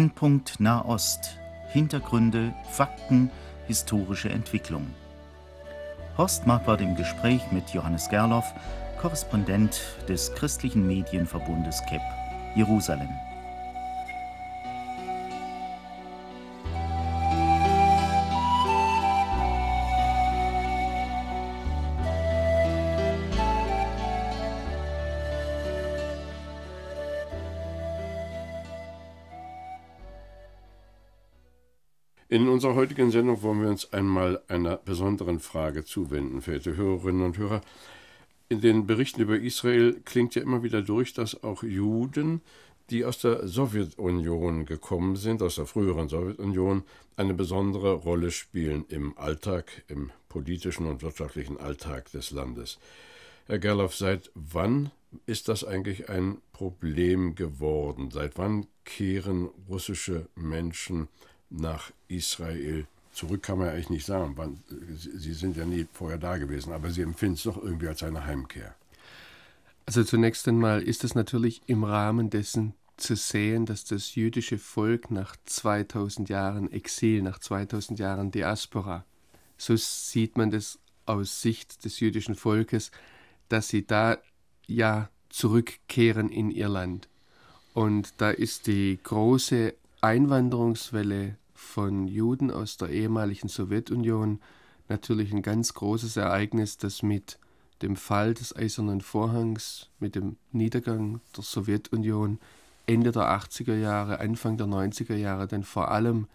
Brennpunkt Nahost. Hintergründe, Fakten, historische Entwicklung. Horst Mapp im Gespräch mit Johannes Gerloff, Korrespondent des christlichen Medienverbundes KEP, Jerusalem. unserer heutigen Sendung wollen wir uns einmal einer besonderen Frage zuwenden, verehrte Hörerinnen und Hörer. In den Berichten über Israel klingt ja immer wieder durch, dass auch Juden, die aus der Sowjetunion gekommen sind, aus der früheren Sowjetunion, eine besondere Rolle spielen im Alltag, im politischen und wirtschaftlichen Alltag des Landes. Herr Gerloff, seit wann ist das eigentlich ein Problem geworden? Seit wann kehren russische Menschen nach Israel zurück kann man ja eigentlich nicht sagen. Sie sind ja nie vorher da gewesen, aber Sie empfinden es doch irgendwie als eine Heimkehr. Also zunächst einmal ist es natürlich im Rahmen dessen zu sehen, dass das jüdische Volk nach 2000 Jahren Exil, nach 2000 Jahren Diaspora, so sieht man das aus Sicht des jüdischen Volkes, dass sie da ja zurückkehren in ihr Land. Und da ist die große Einwanderungswelle von Juden aus der ehemaligen Sowjetunion natürlich ein ganz großes Ereignis, das mit dem Fall des Eisernen Vorhangs, mit dem Niedergang der Sowjetunion Ende der 80er Jahre, Anfang der 90er Jahre, denn vor allem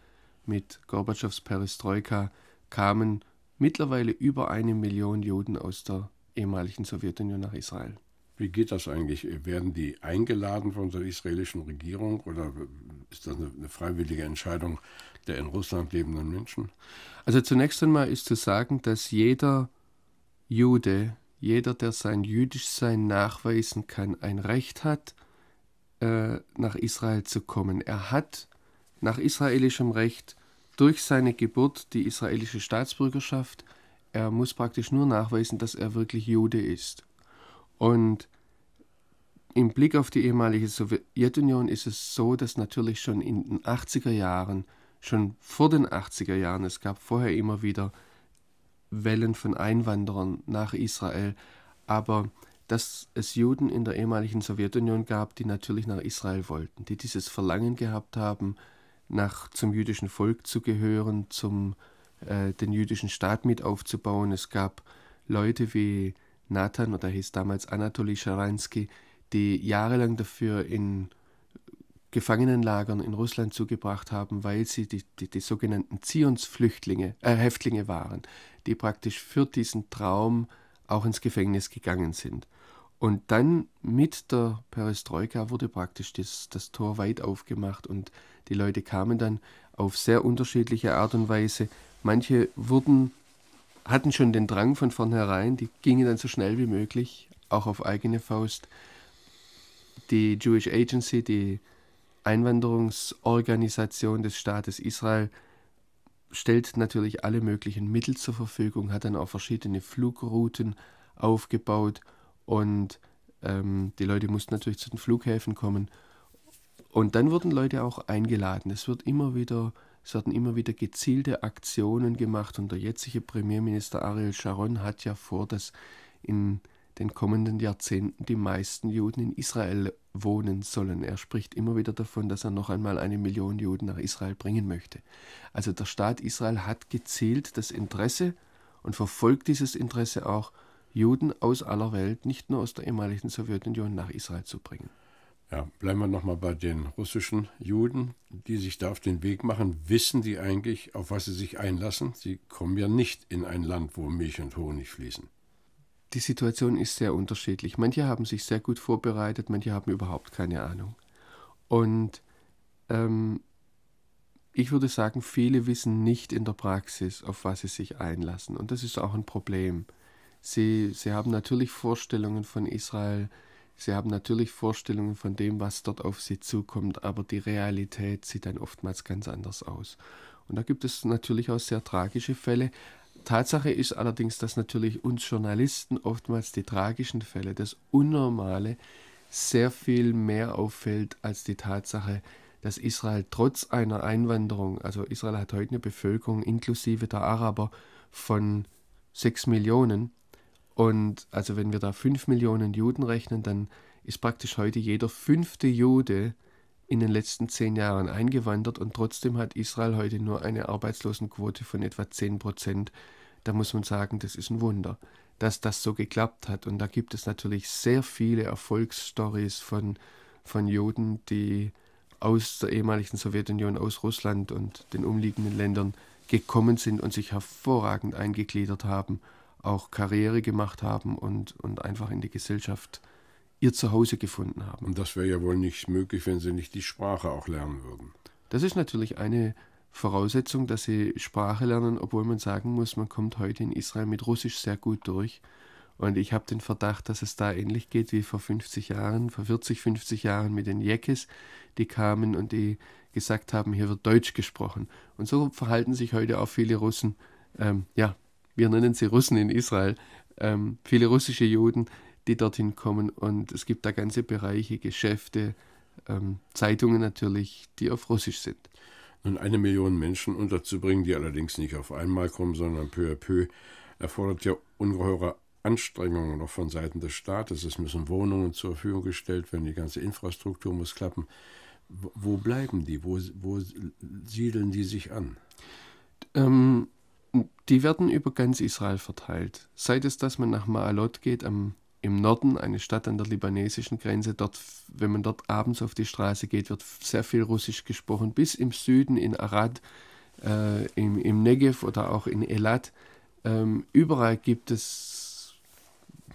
mit Gorbatschows Perestroika kamen mittlerweile über eine Million Juden aus der ehemaligen Sowjetunion nach Israel. Wie geht das eigentlich? Werden die eingeladen von der israelischen Regierung oder ist das eine, freiwillige Entscheidung der in Russland lebenden Menschen? Also zunächst einmal ist zu sagen, dass jeder Jude, jeder, der sein Jüdischsein nachweisen kann, ein Recht hat, äh, nach Israel zu kommen. Er hat nach israelischem Recht durch seine Geburt die israelische Staatsbürgerschaft. Er muss praktisch nur nachweisen, dass er wirklich Jude ist. Und im Blick auf die ehemalige Sowjetunion ist es so, dass natürlich schon in den 80er Jahren, schon vor den 80er Jahren, es gab vorher immer wieder Wellen von Einwanderern nach Israel, aber dass es Juden in der ehemaligen Sowjetunion gab, die natürlich nach Israel wollten, die dieses Verlangen gehabt haben, nach zum jüdischen Volk zu gehören, zum äh, den jüdischen Staat mit aufzubauen. Es gab Leute wie Nathan oder hieß damals Anatoly Scharansky, die jahrelang dafür in Gefangenenlagern in Russland zugebracht haben, weil sie die, die, die sogenannten Zionsflüchtlinge, äh, Häftlinge waren, die praktisch für diesen Traum auch ins Gefängnis gegangen sind. Und dann mit der Perestroika wurde praktisch das, das Tor weit aufgemacht und die Leute kamen dann auf sehr unterschiedliche Art und Weise. Manche wurden hatten schon den Drang von vornherein, die gingen dann so schnell wie möglich, auch auf eigene Faust, die Jewish Agency, die Einwanderungsorganisation des Staates Israel, stellt natürlich alle möglichen Mittel zur Verfügung, hat dann auch verschiedene Flugrouten aufgebaut und ähm, die Leute mussten natürlich zu den Flughäfen kommen. Und dann wurden Leute auch eingeladen. Es wird immer wieder es werden immer wieder gezielte Aktionen gemacht und der jetzige Premierminister Ariel Sharon hat ja vor, dass in den kommenden Jahrzehnten die meisten Juden in Israel wohnen sollen. Er spricht immer wieder davon, dass er noch einmal eine Million Juden nach Israel bringen möchte. Also der Staat Israel hat gezielt das Interesse und verfolgt dieses Interesse auch, Juden aus aller Welt, nicht nur aus der ehemaligen Sowjetunion, nach Israel zu bringen. Ja, bleiben wir nochmal bei den russischen Juden, die sich da auf den Weg machen. Wissen die eigentlich, auf was sie sich einlassen? Sie kommen ja nicht in ein Land, wo Milch und Honig fließen. Die Situation ist sehr unterschiedlich. Manche haben sich sehr gut vorbereitet, manche haben überhaupt keine Ahnung. Und ähm, ich würde sagen, viele wissen nicht in der Praxis, auf was sie sich einlassen. Und das ist auch ein Problem. Sie, sie haben natürlich Vorstellungen von Israel, Sie haben natürlich Vorstellungen von dem, was dort auf sie zukommt, aber die Realität sieht dann oftmals ganz anders aus. Und da gibt es natürlich auch sehr tragische Fälle. Tatsache ist allerdings, dass natürlich uns Journalisten oftmals die tragischen Fälle, das Unnormale, sehr viel mehr auffällt als die Tatsache, dass Israel trotz einer Einwanderung, also Israel hat heute eine Bevölkerung inklusive der Araber von 6 Millionen, und also wenn wir da 5 Millionen Juden rechnen, dann ist praktisch heute jeder fünfte Jude in den letzten zehn Jahren eingewandert und trotzdem hat Israel heute nur eine Arbeitslosenquote von etwa 10 Prozent. Da muss man sagen, das ist ein Wunder, dass das so geklappt hat. Und da gibt es natürlich sehr viele Erfolgsstories von, von Juden, die aus der ehemaligen Sowjetunion, aus Russland und den umliegenden Ländern gekommen sind und sich hervorragend eingegliedert haben auch Karriere gemacht haben und, und einfach in die Gesellschaft ihr Zuhause gefunden haben. Und das wäre ja wohl nicht möglich, wenn sie nicht die Sprache auch lernen würden. Das ist natürlich eine Voraussetzung, dass sie Sprache lernen, obwohl man sagen muss, man kommt heute in Israel mit Russisch sehr gut durch. Und ich habe den Verdacht, dass es da ähnlich geht wie vor 50 Jahren, vor 40, 50 Jahren mit den Jekis, die kamen und die gesagt haben, hier wird Deutsch gesprochen. Und so verhalten sich heute auch viele Russen. Ähm, ja, wir nennen sie Russen in Israel, ähm, viele russische Juden, die dorthin kommen. Und es gibt da ganze Bereiche, Geschäfte, ähm, Zeitungen natürlich, die auf Russisch sind. Nun eine Million Menschen unterzubringen, die allerdings nicht auf einmal kommen, sondern peu à peu, erfordert ja ungeheure Anstrengungen noch von Seiten des Staates. Es müssen Wohnungen zur Verfügung gestellt werden, die ganze Infrastruktur muss klappen. Wo bleiben die? Wo, wo siedeln die sich an? Ähm, die werden über ganz Israel verteilt. Sei es, dass man nach Maalot geht, am, im Norden, eine Stadt an der libanesischen Grenze, dort, wenn man dort abends auf die Straße geht, wird sehr viel Russisch gesprochen. Bis im Süden, in Arad, äh, im, im Negev oder auch in Elat, ähm, überall gibt es,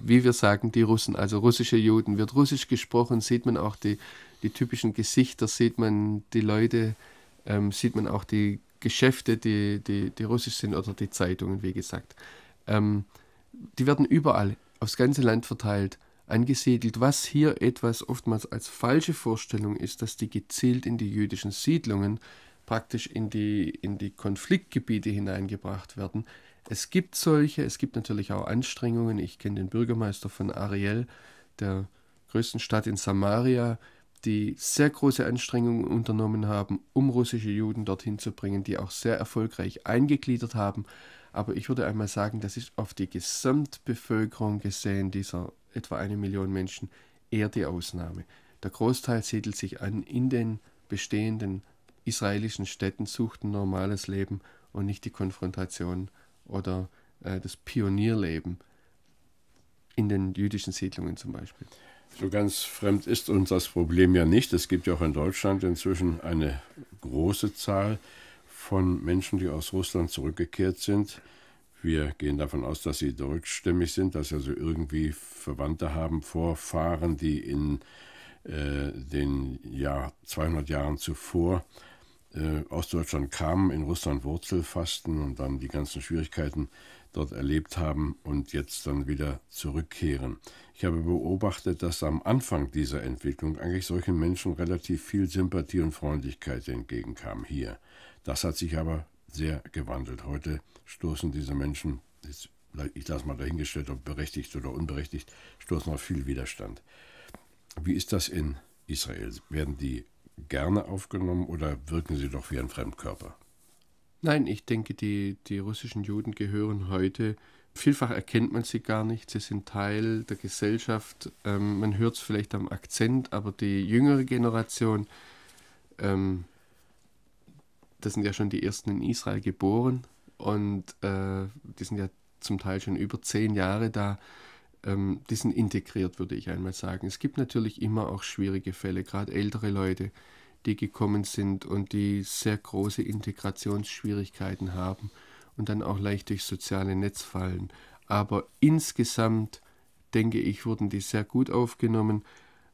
wie wir sagen, die Russen, also russische Juden. Wird Russisch gesprochen, sieht man auch die, die typischen Gesichter, sieht man die Leute, ähm, sieht man auch die Geschäfte, die, die, die russisch sind oder die Zeitungen, wie gesagt. Ähm, die werden überall aufs ganze Land verteilt angesiedelt, was hier etwas oftmals als falsche Vorstellung ist, dass die gezielt in die jüdischen Siedlungen praktisch in die, in die Konfliktgebiete hineingebracht werden. Es gibt solche, es gibt natürlich auch Anstrengungen. Ich kenne den Bürgermeister von Ariel, der größten Stadt in Samaria, die sehr große Anstrengungen unternommen haben, um russische Juden dorthin zu bringen, die auch sehr erfolgreich eingegliedert haben. Aber ich würde einmal sagen, das ist auf die Gesamtbevölkerung gesehen, dieser etwa eine Million Menschen, eher die Ausnahme. Der Großteil siedelt sich an in den bestehenden israelischen Städten, sucht ein normales Leben und nicht die Konfrontation oder äh, das Pionierleben in den jüdischen Siedlungen zum Beispiel. So ganz fremd ist uns das Problem ja nicht. Es gibt ja auch in Deutschland inzwischen eine große Zahl von Menschen, die aus Russland zurückgekehrt sind. Wir gehen davon aus, dass sie deutschstämmig sind, dass sie also irgendwie Verwandte haben, Vorfahren, die in äh, den Jahr 200 Jahren zuvor äh, aus Deutschland kamen, in Russland Wurzel fassten und dann die ganzen Schwierigkeiten dort erlebt haben und jetzt dann wieder zurückkehren. Ich habe beobachtet, dass am Anfang dieser Entwicklung eigentlich solchen Menschen relativ viel Sympathie und Freundlichkeit entgegenkam hier. Das hat sich aber sehr gewandelt. Heute stoßen diese Menschen, ich lasse mal dahingestellt, ob berechtigt oder unberechtigt, stoßen auf viel Widerstand. Wie ist das in Israel? Werden die gerne aufgenommen oder wirken sie doch wie ein Fremdkörper? Nein, ich denke, die, die russischen Juden gehören heute, vielfach erkennt man sie gar nicht, sie sind Teil der Gesellschaft. Ähm, man hört es vielleicht am Akzent, aber die jüngere Generation, ähm, das sind ja schon die ersten in Israel geboren und äh, die sind ja zum Teil schon über zehn Jahre da ähm, die sind integriert, würde ich einmal sagen. Es gibt natürlich immer auch schwierige Fälle, gerade ältere Leute, die gekommen sind und die sehr große Integrationsschwierigkeiten haben und dann auch leicht durchs soziale Netz fallen. Aber insgesamt, denke ich, wurden die sehr gut aufgenommen.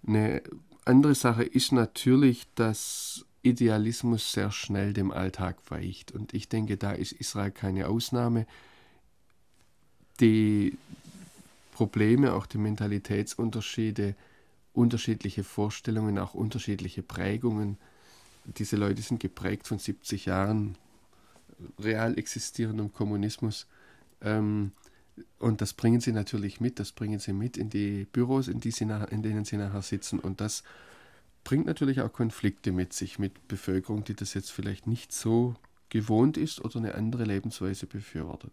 Eine andere Sache ist natürlich, dass Idealismus sehr schnell dem Alltag weicht. Und ich denke, da ist Israel keine Ausnahme. Die, Probleme, auch die Mentalitätsunterschiede, unterschiedliche Vorstellungen, auch unterschiedliche Prägungen. Diese Leute sind geprägt von 70 Jahren real existierendem Kommunismus. Ähm, und das bringen sie natürlich mit, das bringen sie mit in die Büros, in, die sie nach, in denen sie nachher sitzen. Und das bringt natürlich auch Konflikte mit sich, mit Bevölkerung, die das jetzt vielleicht nicht so gewohnt ist oder eine andere Lebensweise befürwortet.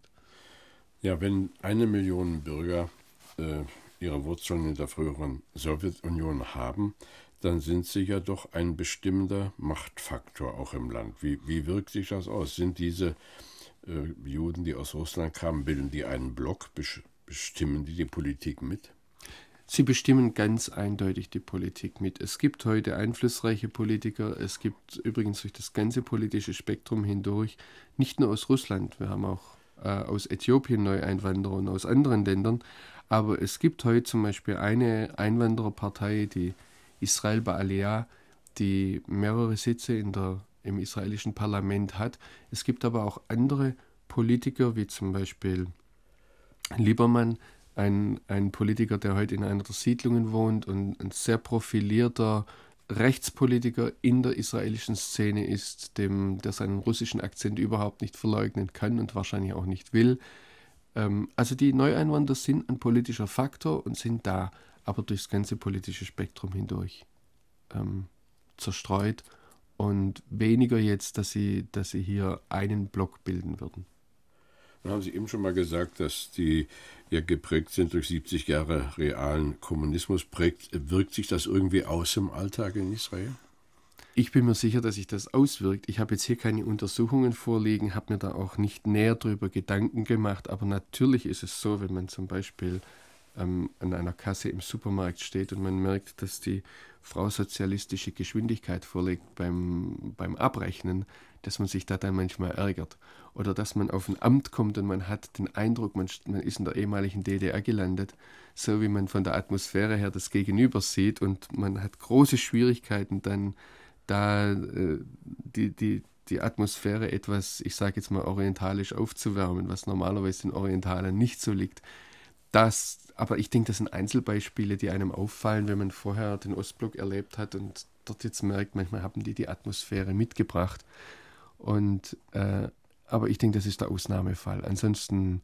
Ja, wenn eine Million Bürger äh, ihre Wurzeln in der früheren Sowjetunion haben, dann sind sie ja doch ein bestimmender Machtfaktor auch im Land. Wie, wie wirkt sich das aus? Sind diese äh, Juden, die aus Russland kamen, bilden die einen Block? Bestimmen die die Politik mit? Sie bestimmen ganz eindeutig die Politik mit. Es gibt heute einflussreiche Politiker, es gibt übrigens durch das ganze politische Spektrum hindurch, nicht nur aus Russland, wir haben auch äh, aus Äthiopien Neueinwanderer und aus anderen Ländern, aber es gibt heute zum Beispiel eine Einwandererpartei, die Israel Baalea, die mehrere Sitze in der, im israelischen Parlament hat. Es gibt aber auch andere Politiker, wie zum Beispiel Liebermann, ein, ein Politiker, der heute in einer der Siedlungen wohnt und ein sehr profilierter Rechtspolitiker in der israelischen Szene ist, dem, der seinen russischen Akzent überhaupt nicht verleugnen kann und wahrscheinlich auch nicht will. Ähm, also die Neueinwanderer sind ein politischer Faktor und sind da, aber durchs ganze politische Spektrum hindurch ähm, zerstreut und weniger jetzt, dass sie, dass sie hier einen Block bilden würden. Dann haben Sie eben schon mal gesagt, dass die ja geprägt sind durch 70 Jahre realen Kommunismus. Prägt, wirkt sich das irgendwie aus im Alltag in Israel? Ich bin mir sicher, dass sich das auswirkt. Ich habe jetzt hier keine Untersuchungen vorliegen, habe mir da auch nicht näher drüber Gedanken gemacht, aber natürlich ist es so, wenn man zum Beispiel ähm, an einer Kasse im Supermarkt steht und man merkt, dass die Frau sozialistische Geschwindigkeit vorlegt beim, beim Abrechnen, dass man sich da dann manchmal ärgert. Oder dass man auf ein Amt kommt und man hat den Eindruck, man, man ist in der ehemaligen DDR gelandet, so wie man von der Atmosphäre her das Gegenüber sieht und man hat große Schwierigkeiten dann da äh, die, die, die Atmosphäre etwas, ich sage jetzt mal, orientalisch aufzuwärmen, was normalerweise den Orientalern nicht so liegt. Das, aber ich denke, das sind Einzelbeispiele, die einem auffallen, wenn man vorher den Ostblock erlebt hat und dort jetzt merkt, manchmal haben die die Atmosphäre mitgebracht. Und äh, aber ich denke, das ist der Ausnahmefall. Ansonsten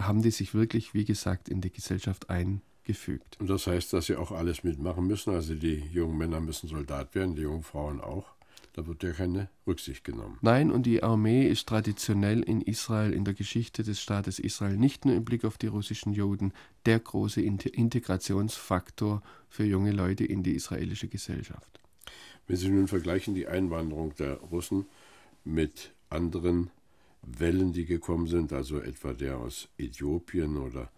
haben die sich wirklich, wie gesagt, in die Gesellschaft ein gefügt. Und das heißt, dass sie auch alles mitmachen müssen. Also die jungen Männer müssen Soldat werden, die jungen Frauen auch. Da wird ja keine Rücksicht genommen. Nein, und die Armee ist traditionell in Israel, in der Geschichte des Staates Israel, nicht nur im Blick auf die russischen Juden, der große Integrationsfaktor für junge Leute in die israelische Gesellschaft. Wenn Sie nun vergleichen die Einwanderung der Russen mit anderen Wellen, die gekommen sind, also etwa der aus Äthiopien oder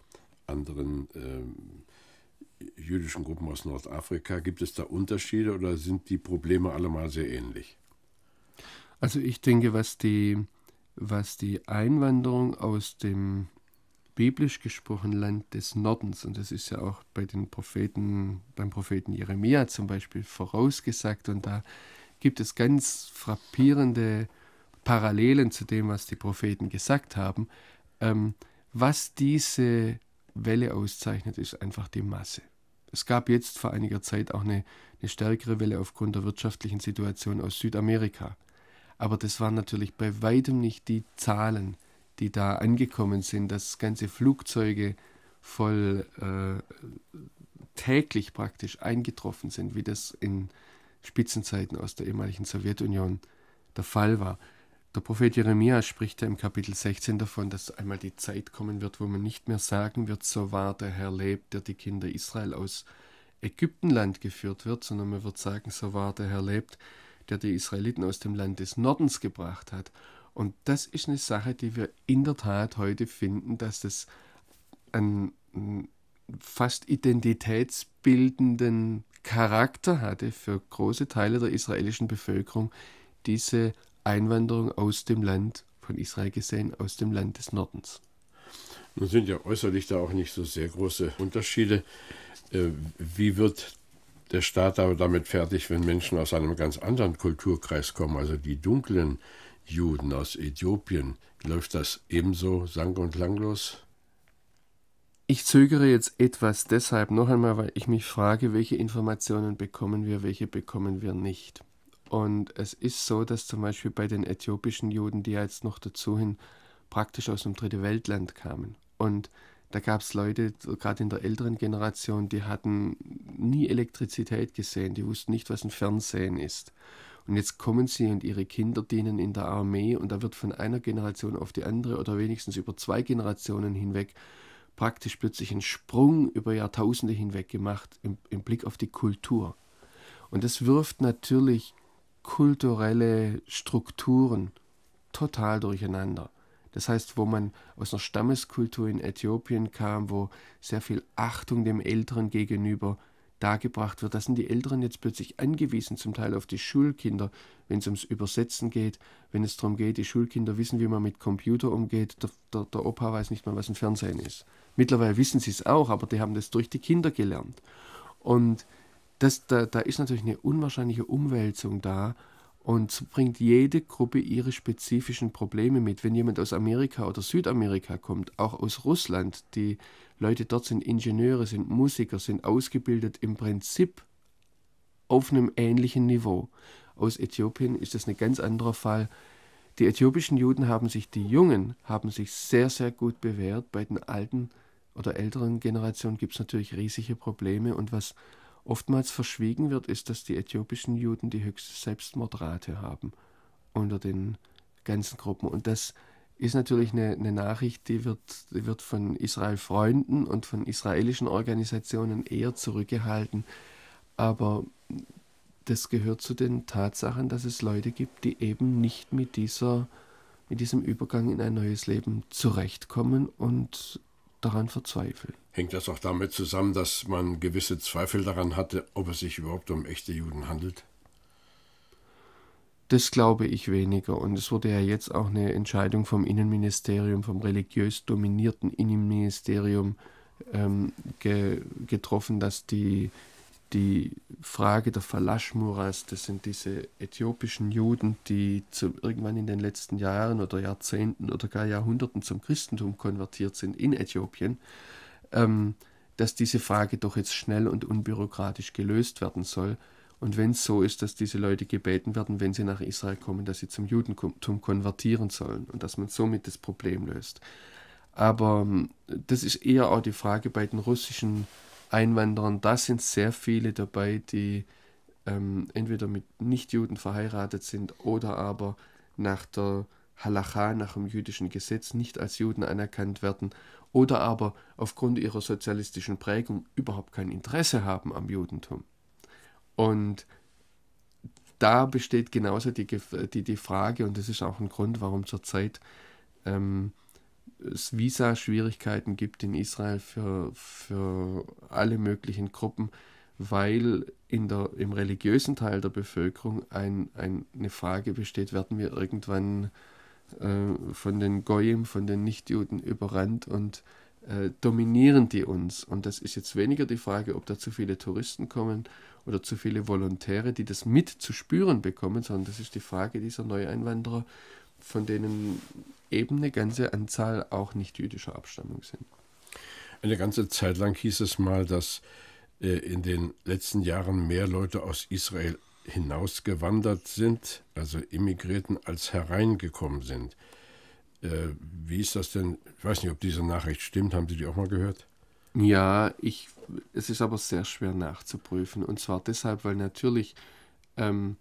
anderen äh, jüdischen Gruppen aus Nordafrika. Gibt es da Unterschiede oder sind die Probleme allemal sehr ähnlich? Also ich denke, was die, was die Einwanderung aus dem biblisch gesprochenen Land des Nordens, und das ist ja auch bei den Propheten, beim Propheten Jeremia zum Beispiel vorausgesagt, und da gibt es ganz frappierende Parallelen zu dem, was die Propheten gesagt haben, ähm, was diese Welle auszeichnet, ist einfach die Masse. Es gab jetzt vor einiger Zeit auch eine, eine stärkere Welle aufgrund der wirtschaftlichen Situation aus Südamerika. Aber das waren natürlich bei weitem nicht die Zahlen, die da angekommen sind, dass ganze Flugzeuge voll äh, täglich praktisch eingetroffen sind, wie das in Spitzenzeiten aus der ehemaligen Sowjetunion der Fall war. Der Prophet Jeremia spricht ja im Kapitel 16 davon, dass einmal die Zeit kommen wird, wo man nicht mehr sagen wird, so wahr der Herr lebt, der die Kinder Israel aus Ägyptenland geführt wird, sondern man wird sagen, so wahr der Herr lebt, der die Israeliten aus dem Land des Nordens gebracht hat. Und das ist eine Sache, die wir in der Tat heute finden, dass das einen hm, fast identitätsbildenden Charakter hatte für große Teile der israelischen Bevölkerung, diese Einwanderung aus dem Land von Israel gesehen, aus dem Land des Nordens. Nun sind ja äußerlich da auch nicht so sehr große Unterschiede. Äh, wie wird der Staat aber damit fertig, wenn Menschen aus einem ganz anderen Kulturkreis kommen, also die dunklen Juden aus Äthiopien? Läuft das ebenso sang- und langlos? Ich zögere jetzt etwas deshalb noch einmal, weil ich mich frage, welche Informationen bekommen wir, welche bekommen wir nicht. Und es ist so, dass zum Beispiel bei den äthiopischen Juden, die ja jetzt noch dazu hin praktisch aus dem Dritten Weltland kamen. Und da gab es Leute, gerade in der älteren Generation, die hatten nie Elektrizität gesehen, die wussten nicht, was ein Fernsehen ist. Und jetzt kommen sie und ihre Kinder dienen in der Armee und da wird von einer Generation auf die andere oder wenigstens über zwei Generationen hinweg praktisch plötzlich ein Sprung über Jahrtausende hinweg gemacht im, im Blick auf die Kultur. Und das wirft natürlich kulturelle Strukturen total durcheinander. Das heißt, wo man aus einer Stammeskultur in Äthiopien kam, wo sehr viel Achtung dem Älteren gegenüber dargebracht wird, da sind die Älteren jetzt plötzlich angewiesen, zum Teil auf die Schulkinder, wenn es ums Übersetzen geht, wenn es darum geht, die Schulkinder wissen, wie man mit Computer umgeht, der, der, der Opa weiß nicht mal, was ein Fernsehen ist. Mittlerweile wissen sie es auch, aber die haben das durch die Kinder gelernt. Und das, da, da ist natürlich eine unwahrscheinliche Umwälzung da und bringt jede Gruppe ihre spezifischen Probleme mit. Wenn jemand aus Amerika oder Südamerika kommt, auch aus Russland, die Leute dort sind Ingenieure, sind Musiker, sind ausgebildet im Prinzip auf einem ähnlichen Niveau. Aus Äthiopien ist das ein ganz anderer Fall. Die äthiopischen Juden haben sich, die Jungen haben sich sehr, sehr gut bewährt. Bei den alten oder älteren Generationen gibt es natürlich riesige Probleme und was Oftmals verschwiegen wird, ist, dass die äthiopischen Juden die höchste Selbstmordrate haben unter den ganzen Gruppen. Und das ist natürlich eine, eine Nachricht, die wird, die wird von Israel-Freunden und von israelischen Organisationen eher zurückgehalten. Aber das gehört zu den Tatsachen, dass es Leute gibt, die eben nicht mit dieser mit diesem Übergang in ein neues Leben zurechtkommen und daran verzweifelt. Hängt das auch damit zusammen, dass man gewisse Zweifel daran hatte, ob es sich überhaupt um echte Juden handelt? Das glaube ich weniger. Und es wurde ja jetzt auch eine Entscheidung vom Innenministerium, vom religiös dominierten Innenministerium ähm, ge getroffen, dass die die Frage der Falaschmuras, das sind diese äthiopischen Juden, die zu, irgendwann in den letzten Jahren oder Jahrzehnten oder gar Jahrhunderten zum Christentum konvertiert sind in Äthiopien, ähm, dass diese Frage doch jetzt schnell und unbürokratisch gelöst werden soll. Und wenn es so ist, dass diese Leute gebeten werden, wenn sie nach Israel kommen, dass sie zum Judentum konvertieren sollen und dass man somit das Problem löst. Aber ähm, das ist eher auch die Frage bei den russischen äh, Einwanderern, da sind sehr viele dabei, die ähm, entweder mit Nichtjuden verheiratet sind oder aber nach der Halacha, nach dem jüdischen Gesetz, nicht als Juden anerkannt werden oder aber aufgrund ihrer sozialistischen Prägung überhaupt kein Interesse haben am Judentum. Und da besteht genauso die, die, die Frage, und das ist auch ein Grund, warum zurzeit ähm, es Visa-Schwierigkeiten gibt in Israel für, für alle möglichen Gruppen, weil in der, im religiösen Teil der Bevölkerung ein, ein, eine Frage besteht, werden wir irgendwann äh, von den Goyim, von den Nichtjuden überrannt und äh, dominieren die uns? Und das ist jetzt weniger die Frage, ob da zu viele Touristen kommen oder zu viele Volontäre, die das mit zu spüren bekommen, sondern das ist die Frage dieser Neueinwanderer, von denen eben eine ganze Anzahl auch nicht jüdischer Abstammung sind. Eine ganze Zeit lang hieß es mal, dass äh, in den letzten Jahren mehr Leute aus Israel hinausgewandert sind, also Immigrierten, als hereingekommen sind. Äh, wie ist das denn? Ich weiß nicht, ob diese Nachricht stimmt. Haben Sie die auch mal gehört? Ja, ich, es ist aber sehr schwer nachzuprüfen. Und zwar deshalb, weil natürlich, ähm,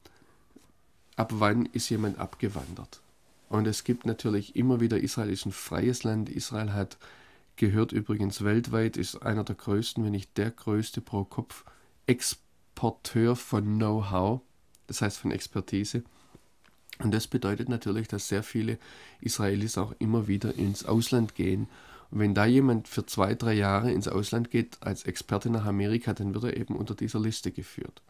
ab wann ist jemand abgewandert? Und es gibt natürlich immer wieder, Israel ist ein freies Land. Israel hat, gehört übrigens weltweit, ist einer der größten, wenn nicht der größte pro Kopf Exporteur von Know-how, das heißt von Expertise. Und das bedeutet natürlich, dass sehr viele Israelis auch immer wieder ins Ausland gehen. Und wenn da jemand für zwei, drei Jahre ins Ausland geht als Experte nach Amerika, dann wird er eben unter dieser Liste geführt.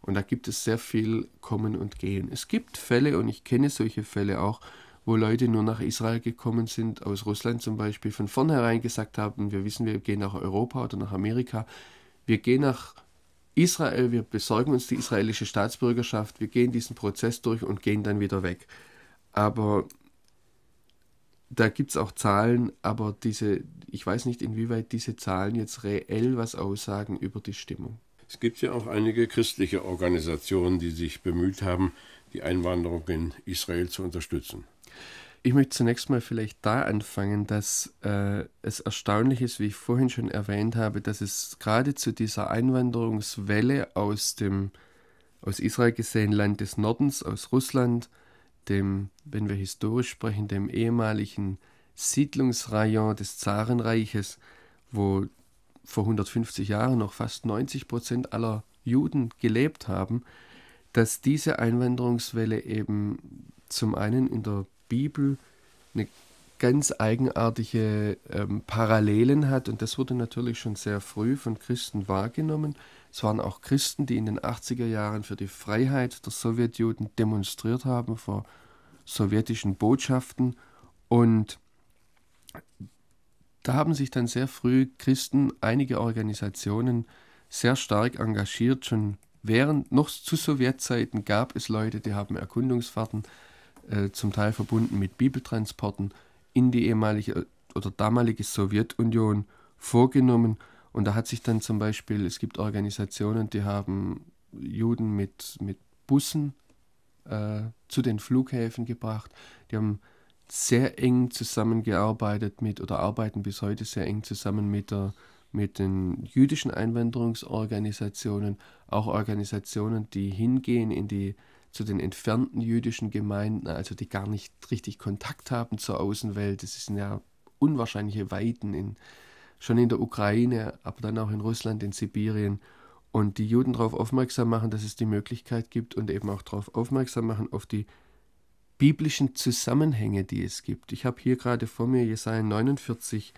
Und da gibt es sehr viel Kommen und Gehen. Es gibt Fälle, und ich kenne solche Fälle auch, wo Leute nur nach Israel gekommen sind, aus Russland zum Beispiel, von vornherein gesagt haben, wir wissen, wir gehen nach Europa oder nach Amerika, wir gehen nach Israel, wir besorgen uns die israelische Staatsbürgerschaft, wir gehen diesen Prozess durch und gehen dann wieder weg. Aber da gibt es auch Zahlen, aber diese, ich weiß nicht, inwieweit diese Zahlen jetzt reell was aussagen über die Stimmung. Es gibt ja auch einige christliche Organisationen, die sich bemüht haben, die Einwanderung in Israel zu unterstützen. Ich möchte zunächst mal vielleicht da anfangen, dass äh, es erstaunlich ist, wie ich vorhin schon erwähnt habe, dass es gerade zu dieser Einwanderungswelle aus dem aus Israel gesehen Land des Nordens, aus Russland, dem, wenn wir historisch sprechen, dem ehemaligen Siedlungsrayon des Zarenreiches, wo vor 150 Jahren noch fast 90 Prozent aller Juden gelebt haben, dass diese Einwanderungswelle eben zum einen in der Bibel eine ganz eigenartige ähm, Parallelen hat. Und das wurde natürlich schon sehr früh von Christen wahrgenommen. Es waren auch Christen, die in den 80er Jahren für die Freiheit der Sowjetjuden demonstriert haben vor sowjetischen Botschaften. Und da haben sich dann sehr früh Christen, einige Organisationen sehr stark engagiert. Schon während, noch zu Sowjetzeiten gab es Leute, die haben Erkundungsfahrten äh, äh, zum Teil verbunden mit Bibeltransporten in die ehemalige äh, oder damalige Sowjetunion vorgenommen. Und da hat sich dann zum Beispiel, es gibt Organisationen, die haben Juden mit, mit Bussen äh, zu den Flughäfen gebracht. Die haben sehr eng zusammengearbeitet mit oder arbeiten bis heute sehr eng zusammen mit, der, mit den jüdischen Einwanderungsorganisationen, auch Organisationen, die hingehen in die zu den entfernten jüdischen Gemeinden, also die gar nicht richtig Kontakt haben zur Außenwelt. Es sind ja unwahrscheinliche Weiten in, schon in der Ukraine, aber dann auch in Russland, in Sibirien. Und die Juden darauf aufmerksam machen, dass es die Möglichkeit gibt und eben auch darauf aufmerksam machen, auf die biblischen Zusammenhänge, die es gibt. Ich habe hier gerade vor mir Jesaja 49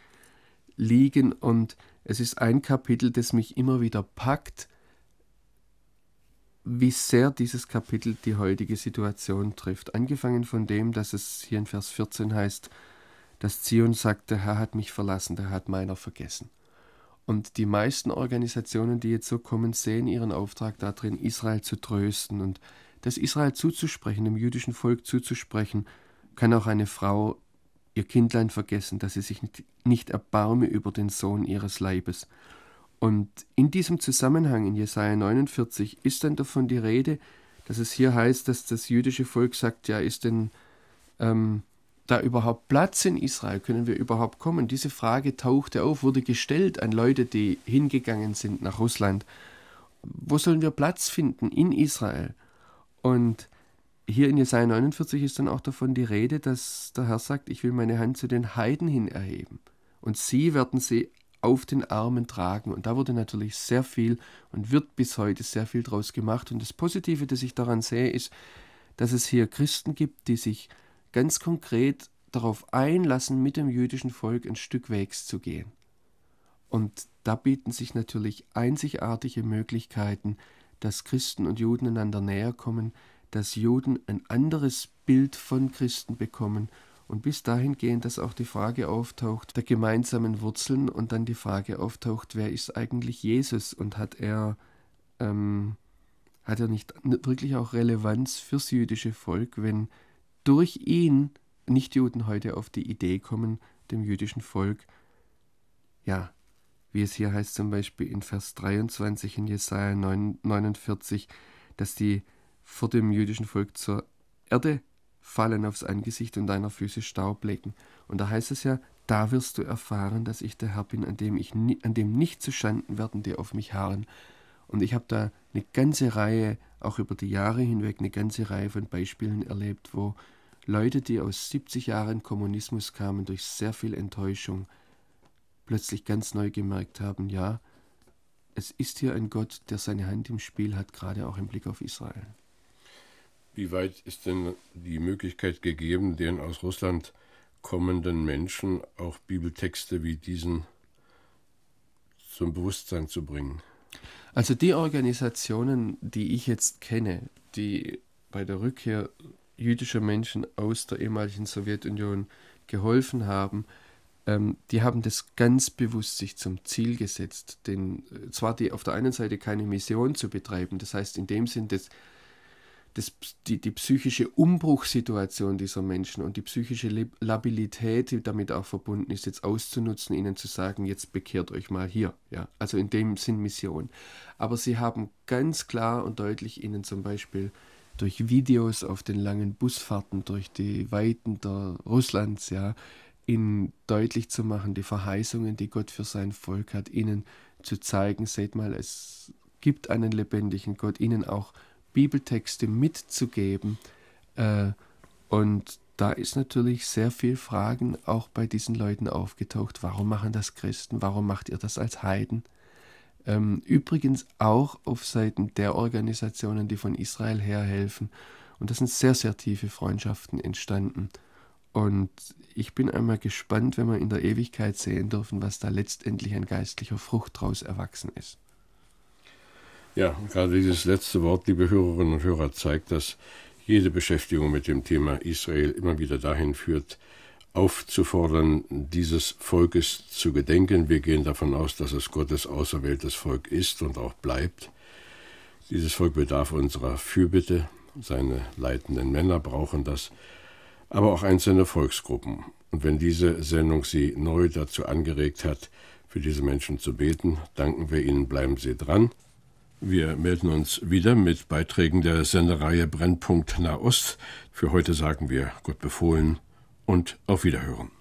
liegen und es ist ein Kapitel, das mich immer wieder packt, wie sehr dieses Kapitel die heutige Situation trifft. Angefangen von dem, dass es hier in Vers 14 heißt, dass Zion sagt, der Herr hat mich verlassen, der Herr hat meiner vergessen. Und die meisten Organisationen, die jetzt so kommen, sehen ihren Auftrag darin, Israel zu trösten und das Israel zuzusprechen, dem jüdischen Volk zuzusprechen, kann auch eine Frau ihr Kindlein vergessen, dass sie sich nicht erbarme über den Sohn ihres Leibes. Und in diesem Zusammenhang in Jesaja 49 ist dann davon die Rede, dass es hier heißt, dass das jüdische Volk sagt: Ja, ist denn ähm, da überhaupt Platz in Israel? Können wir überhaupt kommen? Diese Frage tauchte auf, wurde gestellt an Leute, die hingegangen sind nach Russland. Wo sollen wir Platz finden in Israel? Und hier in Jesaja 49 ist dann auch davon die Rede, dass der Herr sagt: Ich will meine Hand zu den Heiden hin erheben und sie werden sie auf den Armen tragen. Und da wurde natürlich sehr viel und wird bis heute sehr viel draus gemacht. Und das Positive, das ich daran sehe, ist, dass es hier Christen gibt, die sich ganz konkret darauf einlassen, mit dem jüdischen Volk ein Stück Wegs zu gehen. Und da bieten sich natürlich einzigartige Möglichkeiten, dass Christen und Juden einander näher kommen, dass Juden ein anderes Bild von Christen bekommen und bis dahin gehen, dass auch die Frage auftaucht der gemeinsamen Wurzeln und dann die Frage auftaucht, wer ist eigentlich Jesus und hat er, ähm, hat er nicht wirklich auch Relevanz fürs jüdische Volk, wenn durch ihn Nichtjuden heute auf die Idee kommen, dem jüdischen Volk, ja, wie es hier heißt zum Beispiel in Vers 23 in Jesaja 9, 49, dass die vor dem jüdischen Volk zur Erde fallen aufs Angesicht und deiner Füße Staub lecken. Und da heißt es ja, da wirst du erfahren, dass ich der Herr bin, an dem, ich nie, an dem nicht zu Schanden werden, die auf mich harren. Und ich habe da eine ganze Reihe, auch über die Jahre hinweg, eine ganze Reihe von Beispielen erlebt, wo Leute, die aus 70 Jahren Kommunismus kamen, durch sehr viel Enttäuschung, plötzlich ganz neu gemerkt haben, ja, es ist hier ein Gott, der seine Hand im Spiel hat, gerade auch im Blick auf Israel. Wie weit ist denn die Möglichkeit gegeben, den aus Russland kommenden Menschen auch Bibeltexte wie diesen zum Bewusstsein zu bringen? Also die Organisationen, die ich jetzt kenne, die bei der Rückkehr jüdischer Menschen aus der ehemaligen Sowjetunion geholfen haben, ähm, die haben das ganz bewusst sich zum Ziel gesetzt, den, äh, zwar die auf der einen Seite keine Mission zu betreiben, das heißt in dem Sinn dass das, die, die psychische Umbruchssituation dieser Menschen und die psychische Labilität, die damit auch verbunden ist, jetzt auszunutzen, ihnen zu sagen, jetzt bekehrt euch mal hier. Ja? Also in dem Sinn Mission. Aber sie haben ganz klar und deutlich ihnen zum Beispiel durch Videos auf den langen Busfahrten durch die Weiten der Russlands, ja, ihnen deutlich zu machen, die Verheißungen, die Gott für sein Volk hat, ihnen zu zeigen, seht mal, es gibt einen lebendigen Gott, ihnen auch zu Bibeltexte mitzugeben. Äh, und da ist natürlich sehr viel Fragen auch bei diesen Leuten aufgetaucht. Warum machen das Christen? Warum macht ihr das als Heiden? Ähm, übrigens auch auf Seiten der Organisationen, die von Israel her helfen. Und da sind sehr, sehr tiefe Freundschaften entstanden. Und ich bin einmal gespannt, wenn wir in der Ewigkeit sehen dürfen, was da letztendlich ein geistlicher Frucht draus erwachsen ist. Ja, gerade dieses letzte Wort, liebe Hörerinnen und Hörer, zeigt, dass jede Beschäftigung mit dem Thema Israel immer wieder dahin führt, aufzufordern, dieses Volkes zu gedenken. Wir gehen davon aus, dass es Gottes auserwähltes Volk ist und auch bleibt. Dieses Volk bedarf unserer Fürbitte, seine leitenden Männer brauchen das, aber auch einzelne Volksgruppen. Und wenn diese Sendung Sie neu dazu angeregt hat, für diese Menschen zu beten, danken wir Ihnen, bleiben Sie dran. Wir melden uns wieder mit Beiträgen der Sendereihe Brennpunkt Nahost. Für heute sagen wir Gott befohlen und auf Wiederhören.